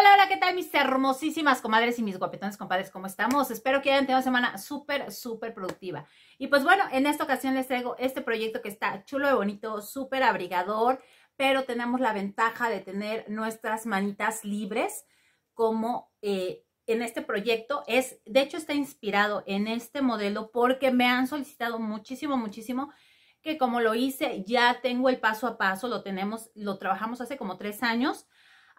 Hola, hola, ¿qué tal mis hermosísimas comadres y mis guapetones compadres? ¿Cómo estamos? Espero que hayan tenido una semana súper, súper productiva. Y pues bueno, en esta ocasión les traigo este proyecto que está chulo y bonito, súper abrigador, pero tenemos la ventaja de tener nuestras manitas libres como eh, en este proyecto. es De hecho, está inspirado en este modelo porque me han solicitado muchísimo, muchísimo que como lo hice, ya tengo el paso a paso, lo tenemos, lo trabajamos hace como tres años,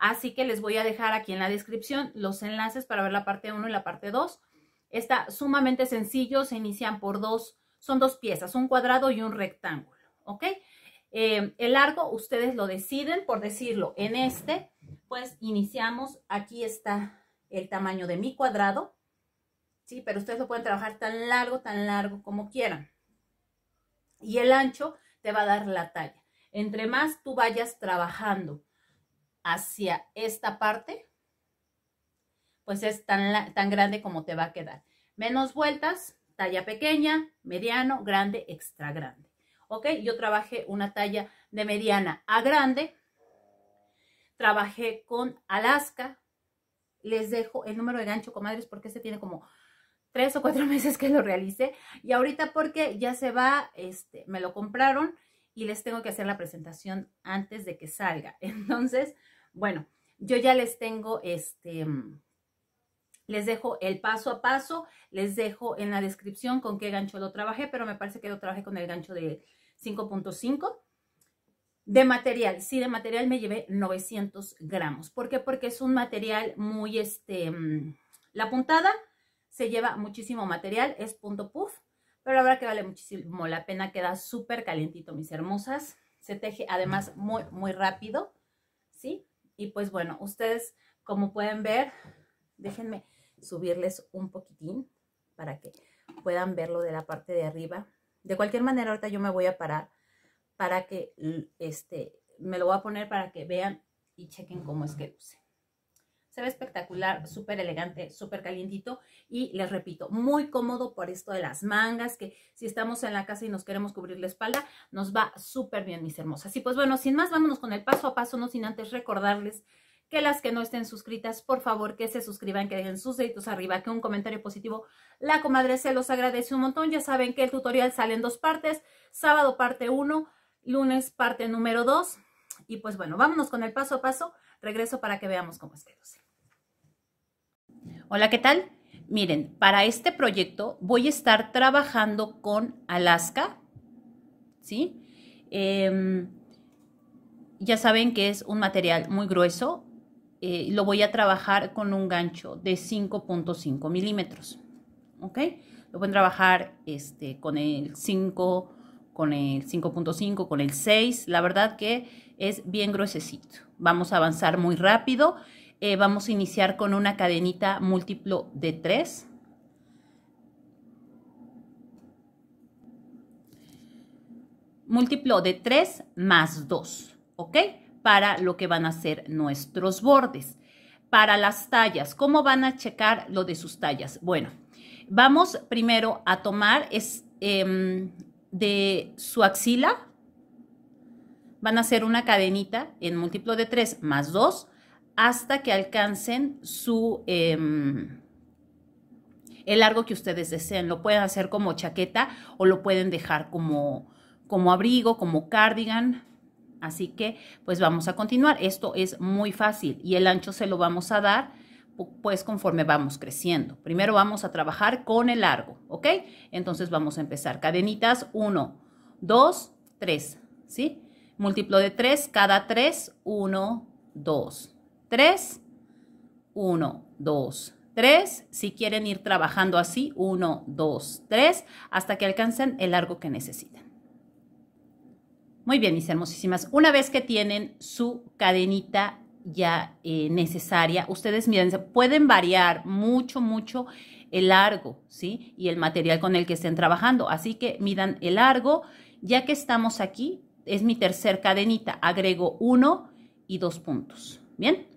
Así que les voy a dejar aquí en la descripción los enlaces para ver la parte 1 y la parte 2. Está sumamente sencillo, se inician por dos, son dos piezas, un cuadrado y un rectángulo, ¿ok? Em, el largo ustedes lo deciden, por decirlo, en este, pues iniciamos, aquí está el tamaño de mi cuadrado, ¿sí? Pero ustedes lo pueden trabajar tan largo, tan largo como quieran. Y el ancho te va a dar la talla. Entre más tú vayas trabajando hacia esta parte, pues es tan, tan grande como te va a quedar. Menos vueltas, talla pequeña, mediano, grande, extra grande. ¿Ok? Yo trabajé una talla de mediana a grande. Trabajé con Alaska. Les dejo el número de gancho, comadres, porque este tiene como tres o cuatro meses que lo realicé. Y ahorita porque ya se va, este, me lo compraron y les tengo que hacer la presentación antes de que salga. Entonces, bueno, yo ya les tengo este, mm, les dejo el paso a paso, les dejo en la descripción con qué gancho lo trabajé, pero me parece que lo trabajé con el gancho de 5.5. De material, sí, de material me llevé 900 gramos. ¿Por qué? Porque es un material muy, este, mm, la puntada se lleva muchísimo material, es punto puff, pero la verdad que vale muchísimo la pena, queda súper calientito, mis hermosas. Se teje además muy, muy rápido. Y pues bueno, ustedes como pueden ver, déjenme subirles un poquitín para que puedan verlo de la parte de arriba. De cualquier manera, ahorita yo me voy a parar para que, este, me lo voy a poner para que vean y chequen cómo es que luce. Se ve espectacular, súper elegante, súper calientito y les repito, muy cómodo por esto de las mangas, que si estamos en la casa y nos queremos cubrir la espalda, nos va súper bien, mis hermosas. Y pues bueno, sin más, vámonos con el paso a paso, no sin antes recordarles que las que no estén suscritas, por favor, que se suscriban, que dejen sus deditos arriba, que un comentario positivo. La comadre se los agradece un montón. Ya saben que el tutorial sale en dos partes, sábado parte 1, lunes parte número 2. Y pues bueno, vámonos con el paso a paso. Regreso para que veamos cómo es que Hola, ¿qué tal? Miren, para este proyecto voy a estar trabajando con Alaska, ¿sí? Em, ya saben que es un material muy grueso. Eh, lo voy a trabajar con un gancho de 5.5 milímetros, ¿ok? Lo pueden trabajar este, con el 5, con el 5.5, con el 6. La verdad que es bien gruesecito. Vamos a avanzar muy rápido. Eh, vamos a iniciar con una cadenita múltiplo de 3. Múltiplo de 3 más 2, ¿ok? Para lo que van a ser nuestros bordes. Para las tallas, ¿cómo van a checar lo de sus tallas? Bueno, vamos primero a tomar es, em, de su axila, van a hacer una cadenita en múltiplo de 3 más 2, hasta que alcancen su... Em, el largo que ustedes deseen. Lo pueden hacer como chaqueta o lo pueden dejar como, como abrigo, como cardigan. Así que pues vamos a continuar. Esto es muy fácil y el ancho se lo vamos a dar pues conforme vamos creciendo. Primero vamos a trabajar con el largo, ¿ok? Entonces vamos a empezar. Cadenitas 1, 2, 3, ¿sí? Múltiplo de 3, cada 3, 1, 2. 3, 1, 2, 3. Si quieren ir trabajando así, 1, dos tres hasta que alcancen el largo que necesitan. Muy bien, mis hermosísimas. Una vez que tienen su cadenita ya eh, necesaria, ustedes miren, pueden variar mucho, mucho el largo, ¿sí? Y el material con el que estén trabajando. Así que midan el largo. Ya que estamos aquí, es mi tercer cadenita. Agrego uno y dos puntos. ¿Bien?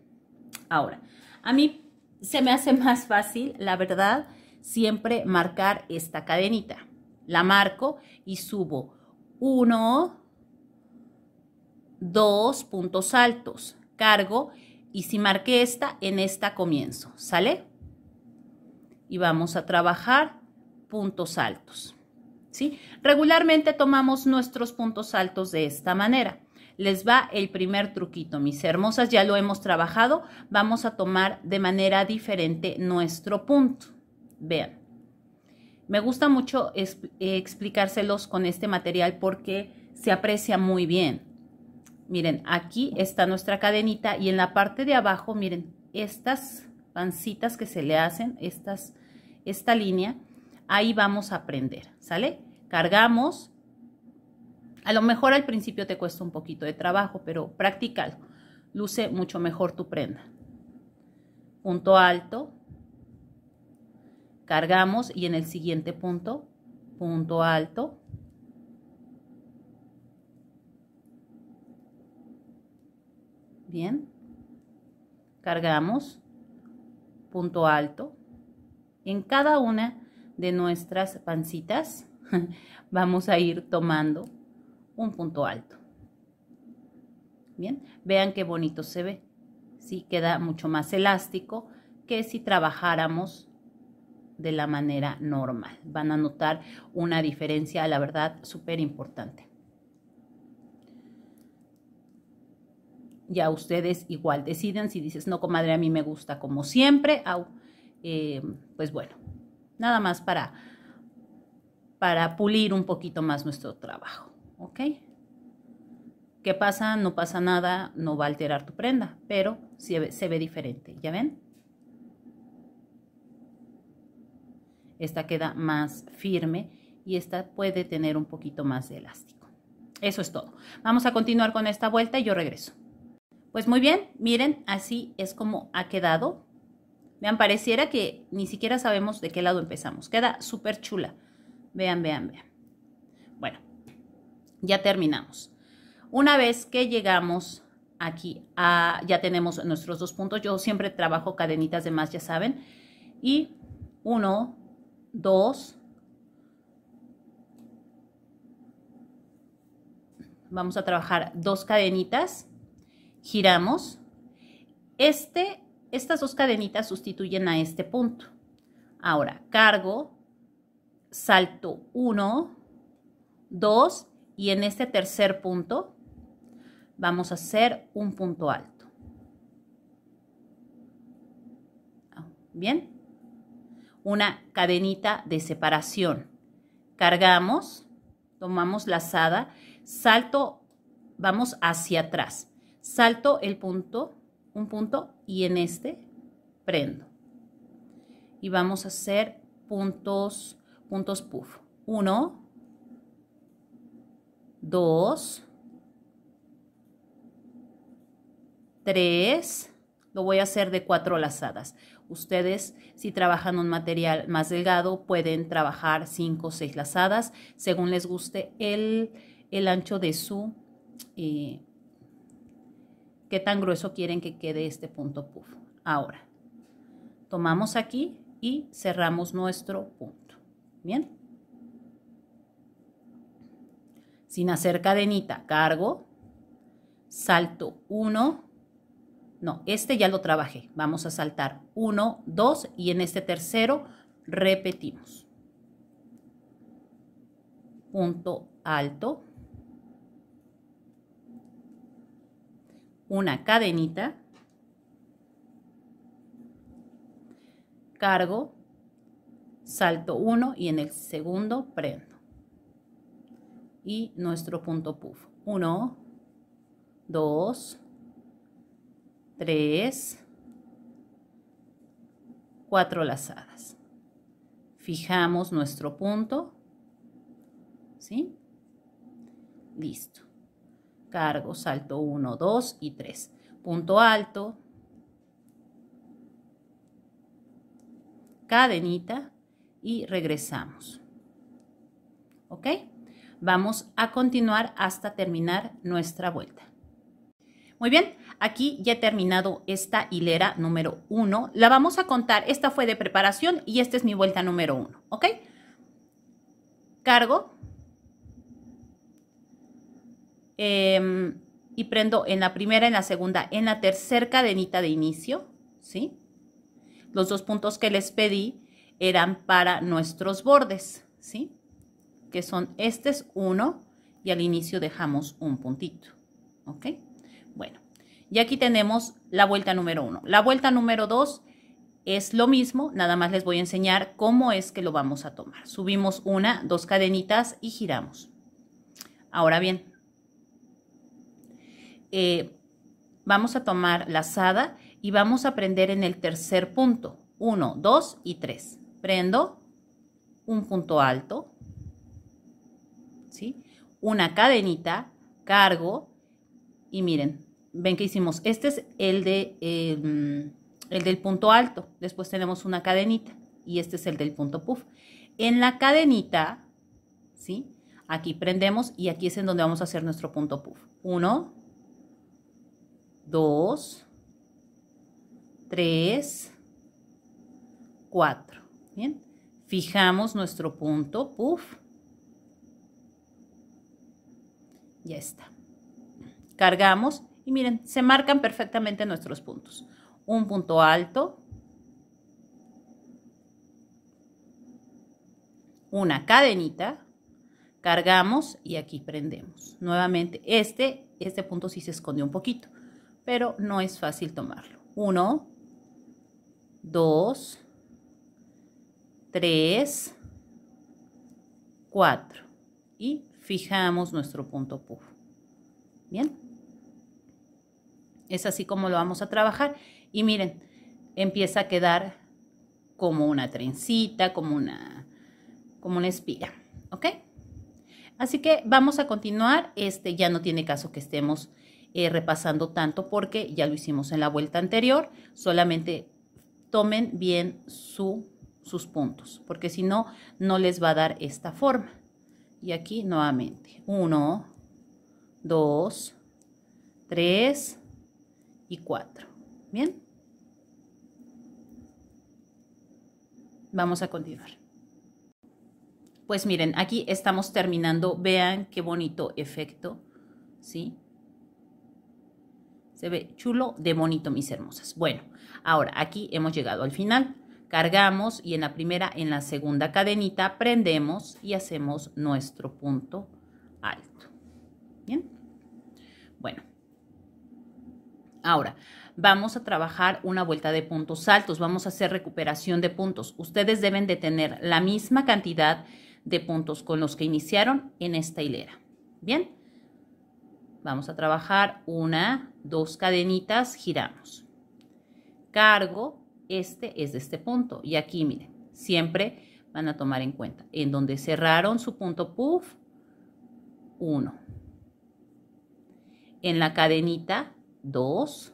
Ahora, a mí se me hace más fácil, la verdad, siempre marcar esta cadenita. La marco y subo uno, dos puntos altos, cargo y si marqué esta, en esta comienzo, ¿sale? Y vamos a trabajar puntos altos, ¿sí? Regularmente tomamos nuestros puntos altos de esta manera les va el primer truquito, mis hermosas, ya lo hemos trabajado, vamos a tomar de manera diferente nuestro punto. Vean, me gusta mucho eh, explicárselos con este material porque se aprecia muy bien. Miren, aquí está nuestra cadenita y en la parte de abajo, miren, estas pancitas que se le hacen, estas, esta línea, ahí vamos a prender, ¿sale? Cargamos a lo mejor al principio te cuesta un poquito de trabajo, pero practícalo. Luce mucho mejor tu prenda. Punto alto. Cargamos y en el siguiente punto, punto alto. Bien. Cargamos. Punto alto. En cada una de nuestras pancitas vamos a ir tomando un punto alto. Bien, vean qué bonito se ve. Sí, queda mucho más elástico que si trabajáramos de la manera normal. Van a notar una diferencia, la verdad, súper importante. Ya ustedes igual deciden si dices, no, comadre, a mí me gusta como siempre. Eh, pues bueno, nada más para, para pulir un poquito más nuestro trabajo. ¿ok? ¿Qué pasa? No pasa nada, no va a alterar tu prenda, pero se, se ve diferente, ¿ya ven? Esta queda más firme y esta puede tener un poquito más de elástico. Eso es todo. Vamos a continuar con esta vuelta y yo regreso. Pues muy bien, miren, así es como ha quedado. Vean, pareciera que ni siquiera sabemos de qué lado empezamos. Queda súper chula. Vean, vean, vean. Bueno, ya terminamos. Una vez que llegamos aquí, ah, ya tenemos nuestros dos puntos. Yo siempre trabajo cadenitas de más, ya saben. Y uno, dos. Vamos a trabajar dos cadenitas. Giramos. Este, estas dos cadenitas sustituyen a este punto. Ahora, cargo, salto uno dos y en este tercer punto vamos a hacer un punto alto. Bien. Una cadenita de separación. Cargamos, tomamos lazada, salto, vamos hacia atrás. Salto el punto, un punto y en este prendo. Y vamos a hacer puntos, puntos puff. Uno, 2, 3, lo voy a hacer de cuatro lazadas. Ustedes, si trabajan un material más delgado, pueden trabajar cinco o seis lazadas, según les guste el, el ancho de su, eh, qué tan grueso quieren que quede este punto puff. Ahora, tomamos aquí y cerramos nuestro punto. Bien. sin hacer cadenita, cargo, salto uno, no, este ya lo trabajé, vamos a saltar uno, dos, y en este tercero repetimos. Punto alto, una cadenita, cargo, salto uno, y en el segundo prendo y nuestro punto puff. 1, 2, 3, 4 lazadas. Fijamos nuestro punto. ¿Sí? Listo. Cargo, salto 1, 2 y 3. Punto alto. Cadenita y regresamos. ¿Ok? Vamos a continuar hasta terminar nuestra vuelta. Muy bien, aquí ya he terminado esta hilera número uno. La vamos a contar. Esta fue de preparación y esta es mi vuelta número uno, ¿ok? Cargo. Em, y prendo en la primera, en la segunda, en la tercera cadenita de inicio, ¿sí? Los dos puntos que les pedí eran para nuestros bordes, ¿sí? que son este es uno, y al inicio dejamos un puntito. ¿Ok? Bueno, y aquí tenemos la vuelta número uno. La vuelta número dos es lo mismo, nada más les voy a enseñar cómo es que lo vamos a tomar. Subimos una, dos cadenitas y giramos. Ahora bien, eh, vamos a tomar la lazada y vamos a prender en el tercer punto. uno, dos y tres, Prendo un punto alto, una cadenita, cargo y miren, ven que hicimos, este es el, de, em, el del punto alto, después tenemos una cadenita y este es el del punto puff. En la cadenita, ¿sí? Aquí prendemos y aquí es en donde vamos a hacer nuestro punto puff. Uno, dos, tres, cuatro. Bien, fijamos nuestro punto puff Ya está. Cargamos y miren, se marcan perfectamente nuestros puntos. Un punto alto, una cadenita, cargamos y aquí prendemos. Nuevamente, este, este punto sí se esconde un poquito, pero no es fácil tomarlo. Uno, dos, tres, cuatro y fijamos nuestro punto puff. Bien. Es así como lo vamos a trabajar. Y miren, empieza a quedar como una trencita, como una, como una espiga, ¿Ok? Así que vamos a continuar. Este ya no tiene caso que estemos eh, repasando tanto porque ya lo hicimos en la vuelta anterior. Solamente tomen bien su, sus puntos, porque si no, no les va a dar esta forma. Y aquí nuevamente. 1, 2, 3 y 4. ¿Bien? Vamos a continuar. Pues miren, aquí estamos terminando. Vean qué bonito efecto. ¿Sí? Se ve chulo de bonito, mis hermosas. Bueno, ahora aquí hemos llegado al final cargamos y en la primera, en la segunda cadenita prendemos y hacemos nuestro punto alto. Bien. Bueno. Ahora, vamos a trabajar una vuelta de puntos altos, vamos a hacer recuperación de puntos. Ustedes deben de tener la misma cantidad de puntos con los que iniciaron en esta hilera. Bien, vamos a trabajar una, dos cadenitas, giramos, cargo, este es de este punto. Y aquí, miren, siempre van a tomar en cuenta. En donde cerraron su punto puff, 1. En la cadenita, 2.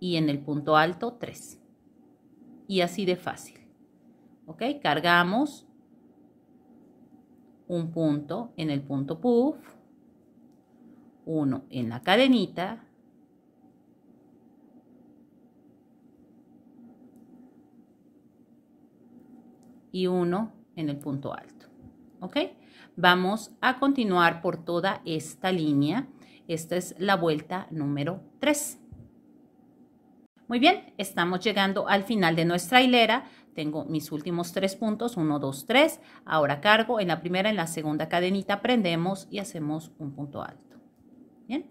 Y en el punto alto, 3. Y así de fácil. ¿Ok? Cargamos un punto en el punto puff, uno en la cadenita, y uno en el punto alto. ¿Ok? Vamos a continuar por toda esta línea. Esta es la vuelta número 3. Muy bien, estamos llegando al final de nuestra hilera. Tengo mis últimos tres puntos, 1, 2, 3. Ahora cargo en la primera, en la segunda cadenita, prendemos y hacemos un punto alto. Bien.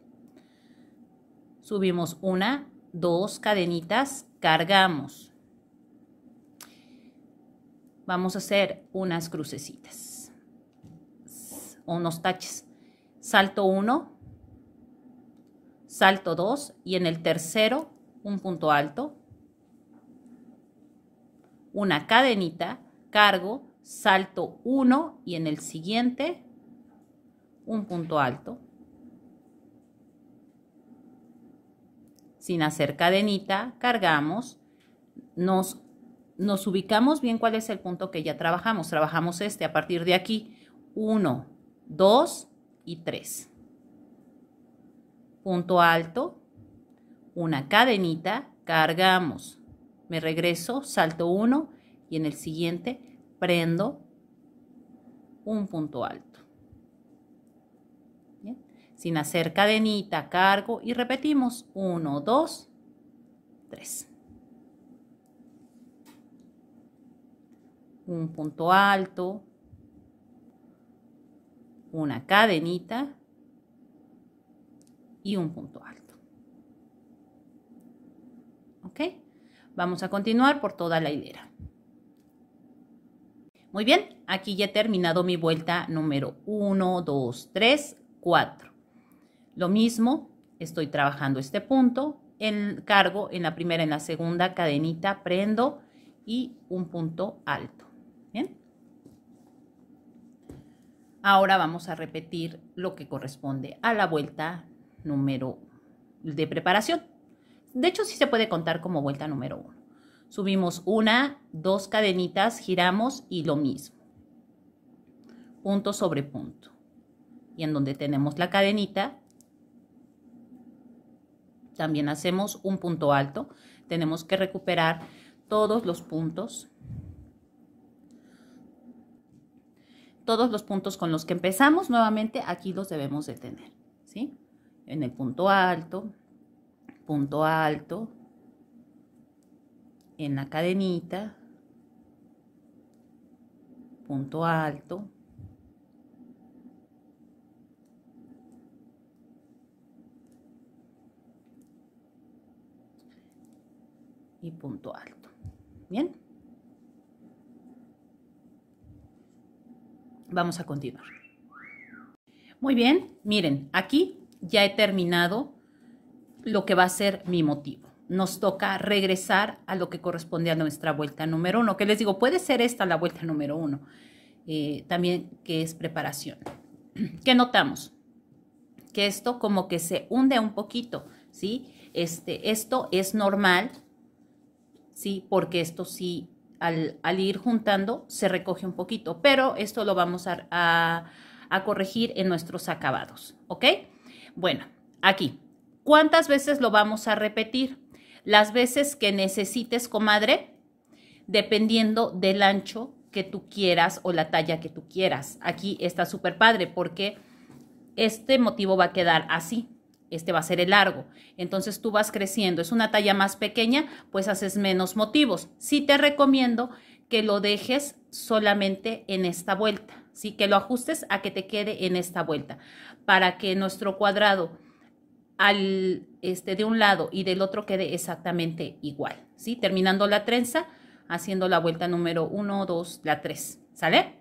Subimos una, dos cadenitas, cargamos vamos a hacer unas crucecitas o unos taches. Salto 1, salto 2 y en el tercero un punto alto, una cadenita, cargo, salto 1 y en el siguiente un punto alto. Sin hacer cadenita, cargamos, nos nos ubicamos bien cuál es el punto que ya trabajamos. Trabajamos este a partir de aquí. 1, 2 y 3. Punto alto, una cadenita, cargamos. Me regreso, salto 1 y en el siguiente prendo un punto alto. Sin hacer cadenita, cargo y repetimos 1, 2, 3. un punto alto, una cadenita y un punto alto. ¿Ok? Vamos a continuar por toda la hilera. Muy bien, aquí ya he terminado mi vuelta número 1, 2, 3, 4. Lo mismo, estoy trabajando este punto, en cargo en la primera, en la segunda cadenita, prendo y un punto alto. Bien. Ahora vamos a repetir lo que corresponde a la vuelta número de preparación. De hecho, sí se puede contar como vuelta número uno. Subimos una, dos cadenitas, giramos y lo mismo. Punto sobre punto. Y en donde tenemos la cadenita, también hacemos un punto alto. Tenemos que recuperar todos los puntos todos los puntos con los que empezamos, nuevamente aquí los debemos detener, ¿sí? En el punto alto, punto alto, en la cadenita, punto alto, y punto alto. Bien. Vamos a continuar. Muy bien, miren, aquí ya he terminado lo que va a ser mi motivo. Nos toca regresar a lo que corresponde a nuestra vuelta número uno, que les digo, puede ser esta la vuelta número uno, eh, también que es preparación. ¿Qué notamos? Que esto como que se hunde un poquito, ¿sí? Este, esto es normal, ¿sí? Porque esto sí al, ir juntando se recoge un poquito, pero esto lo vamos a, a corregir en nuestros acabados, ¿ok? Bueno, aquí, ¿cuántas veces lo vamos a repetir? Las veces que necesites, comadre, dependiendo del ancho que tú quieras o la talla que tú quieras. Aquí está súper padre porque este motivo va a quedar así, este va a ser el largo. Entonces tú vas creciendo. Es una talla más pequeña, pues haces menos motivos. Sí te recomiendo que lo dejes solamente en esta vuelta, sí que lo ajustes a que te quede en esta vuelta, para que nuestro cuadrado al este, de un lado y del otro quede exactamente igual, ¿sí? Terminando la trenza, haciendo la vuelta número uno, dos, la tres. ¿sale?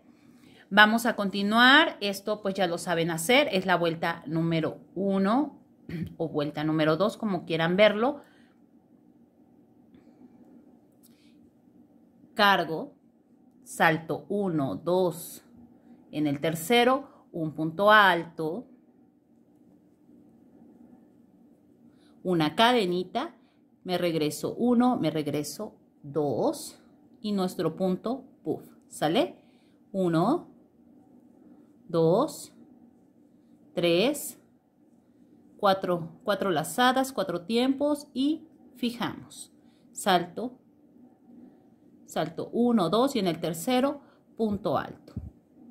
Vamos a continuar, esto pues ya lo saben hacer, es la vuelta número uno. o vuelta número 2, como quieran verlo, cargo, salto 1, 2, en el tercero, un punto alto, una cadenita, me regreso 1, me regreso 2 y nuestro punto puff, ¿sale? 1, 2, 3, cuatro, lazadas, cuatro tiempos y fijamos. Salto, salto uno, dos y en el tercero punto alto.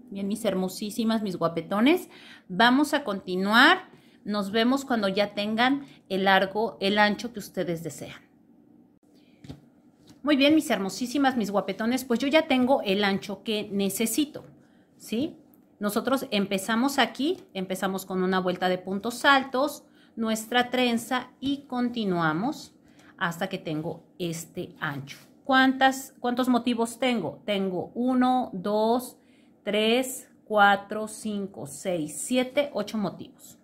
Bien, mis hermosísimas, mis guapetones, vamos a continuar. Nos vemos cuando ya tengan el largo, el ancho que ustedes desean. Muy bien, mis hermosísimas, mis guapetones, pues yo ya tengo el ancho que necesito, ¿sí? Nosotros empezamos aquí, empezamos con una vuelta de puntos altos, nuestra trenza y continuamos hasta que tengo este ancho. ¿Cuántas, ¿Cuántos motivos tengo? Tengo 1, 2, 3, 4, 5, 6, 7, 8 motivos.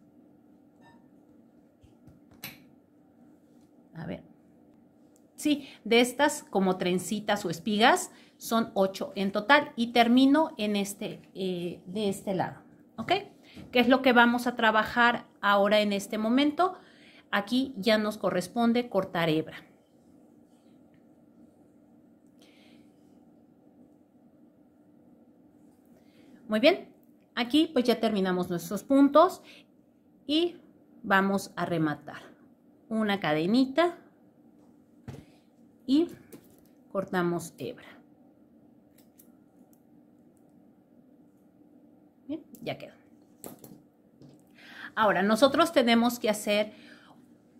A ver. Sí, de estas como trencitas o espigas, son 8 en total y termino en este, eh, de este lado, ¿ok? Que es lo que vamos a trabajar ahora en este momento? Aquí ya nos corresponde cortar hebra. Muy bien, aquí pues ya terminamos nuestros puntos y vamos a rematar una cadenita y cortamos hebra. ya quedó. Ahora, nosotros tenemos que hacer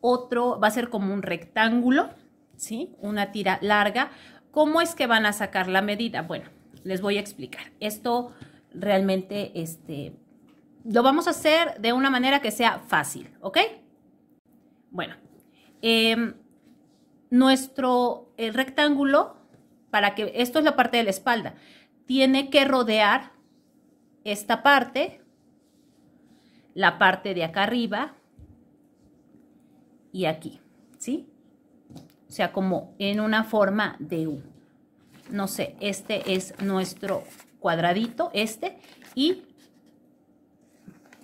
otro, va a ser como un rectángulo, ¿sí? Una tira larga. ¿Cómo es que van a sacar la medida? Bueno, les voy a explicar. Esto realmente, este, lo vamos a hacer de una manera que sea fácil, ¿ok? Bueno, em, nuestro rectángulo, para que, esto es la parte de la espalda, tiene que rodear esta parte, la parte de acá arriba y aquí, ¿sí? O sea, como en una forma de U. No sé, este es nuestro cuadradito, este, y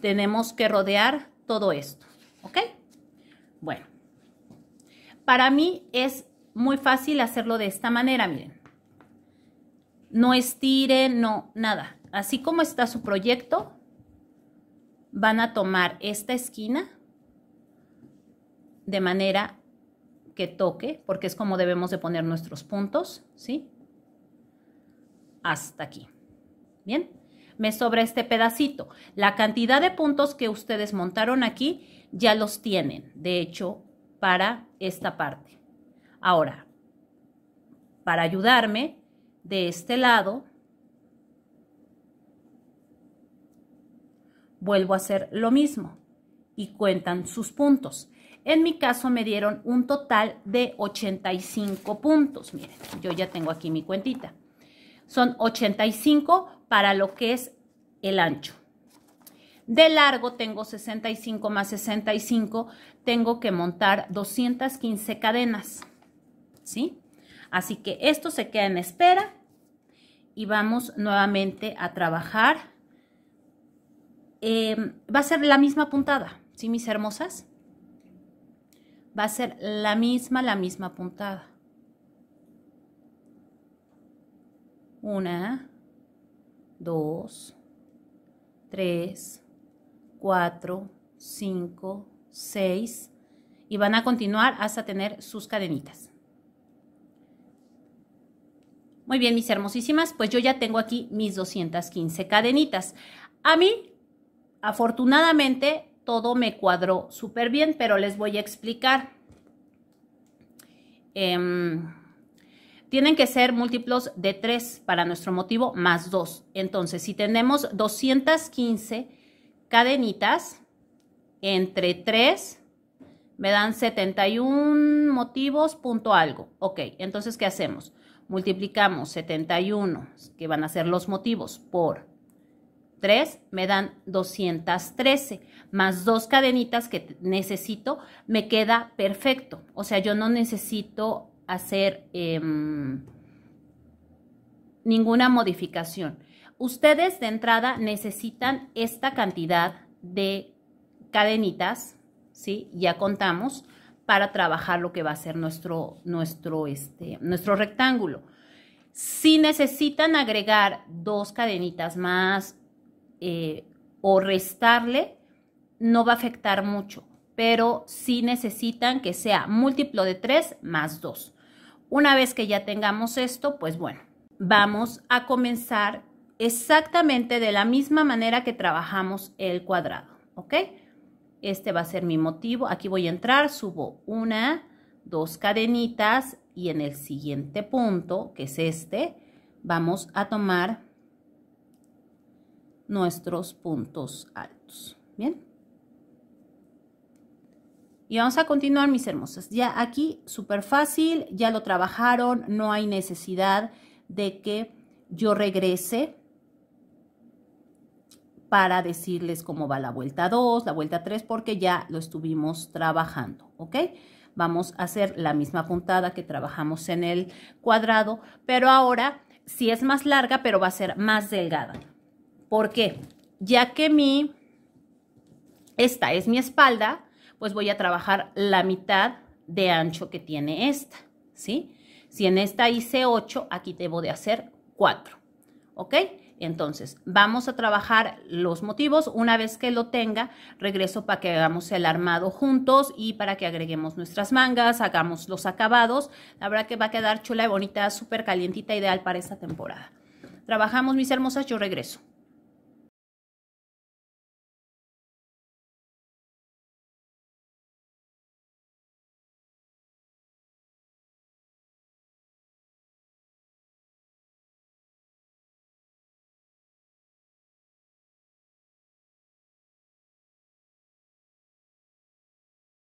tenemos que rodear todo esto, ¿ok? Bueno, para mí es muy fácil hacerlo de esta manera, miren. No estire, no, nada así como está su proyecto, van a tomar esta esquina de manera que toque, porque es como debemos de poner nuestros puntos, ¿sí? Hasta aquí. Bien, me sobra este pedacito. La cantidad de puntos que ustedes montaron aquí ya los tienen, de hecho, para esta parte. Ahora, para ayudarme, de este lado vuelvo a hacer lo mismo y cuentan sus puntos. En mi caso me dieron un total de 85 puntos. Miren, yo ya tengo aquí mi cuentita. Son 85 para lo que es el ancho. De largo tengo 65 más 65, tengo que montar 215 cadenas, ¿sí? Así que esto se queda en espera y vamos nuevamente a trabajar Em, va a ser la misma puntada, ¿sí, mis hermosas? Va a ser la misma, la misma puntada. Una, dos, tres, cuatro, cinco, seis. Y van a continuar hasta tener sus cadenitas. Muy bien, mis hermosísimas, pues yo ya tengo aquí mis 215 cadenitas. A mí Afortunadamente, todo me cuadró súper bien, pero les voy a explicar. Em, tienen que ser múltiplos de 3 para nuestro motivo más 2. Entonces, si tenemos 215 cadenitas entre 3, me dan 71 motivos punto algo. Ok, entonces, ¿qué hacemos? Multiplicamos 71, que van a ser los motivos, por 3 me dan 213, más dos cadenitas que necesito, me queda perfecto. O sea, yo no necesito hacer em, ninguna modificación. Ustedes de entrada necesitan esta cantidad de cadenitas, ¿sí? Ya contamos para trabajar lo que va a ser nuestro, nuestro, este, nuestro rectángulo. Si necesitan agregar dos cadenitas más eh, o restarle, no va a afectar mucho, pero si necesitan que sea múltiplo de 3 más 2. Una vez que ya tengamos esto, pues bueno, vamos a comenzar exactamente de la misma manera que trabajamos el cuadrado, ¿ok? Este va a ser mi motivo. Aquí voy a entrar, subo una, dos cadenitas y en el siguiente punto, que es este, vamos a tomar nuestros puntos altos. Bien. Y vamos a continuar, mis hermosas. Ya aquí, súper fácil, ya lo trabajaron, no hay necesidad de que yo regrese para decirles cómo va la vuelta 2, la vuelta 3, porque ya lo estuvimos trabajando, ¿ok? Vamos a hacer la misma puntada que trabajamos en el cuadrado, pero ahora sí es más larga, pero va a ser más delgada. ¿Por qué? Ya que mi, esta es mi espalda, pues voy a trabajar la mitad de ancho que tiene esta, ¿sí? Si en esta hice 8, aquí debo de hacer 4, ¿ok? Entonces, vamos a trabajar los motivos. Una vez que lo tenga, regreso para que hagamos el armado juntos y para que agreguemos nuestras mangas, hagamos los acabados. La verdad que va a quedar chula y bonita, súper calientita, ideal para esta temporada. Trabajamos, mis hermosas, yo regreso.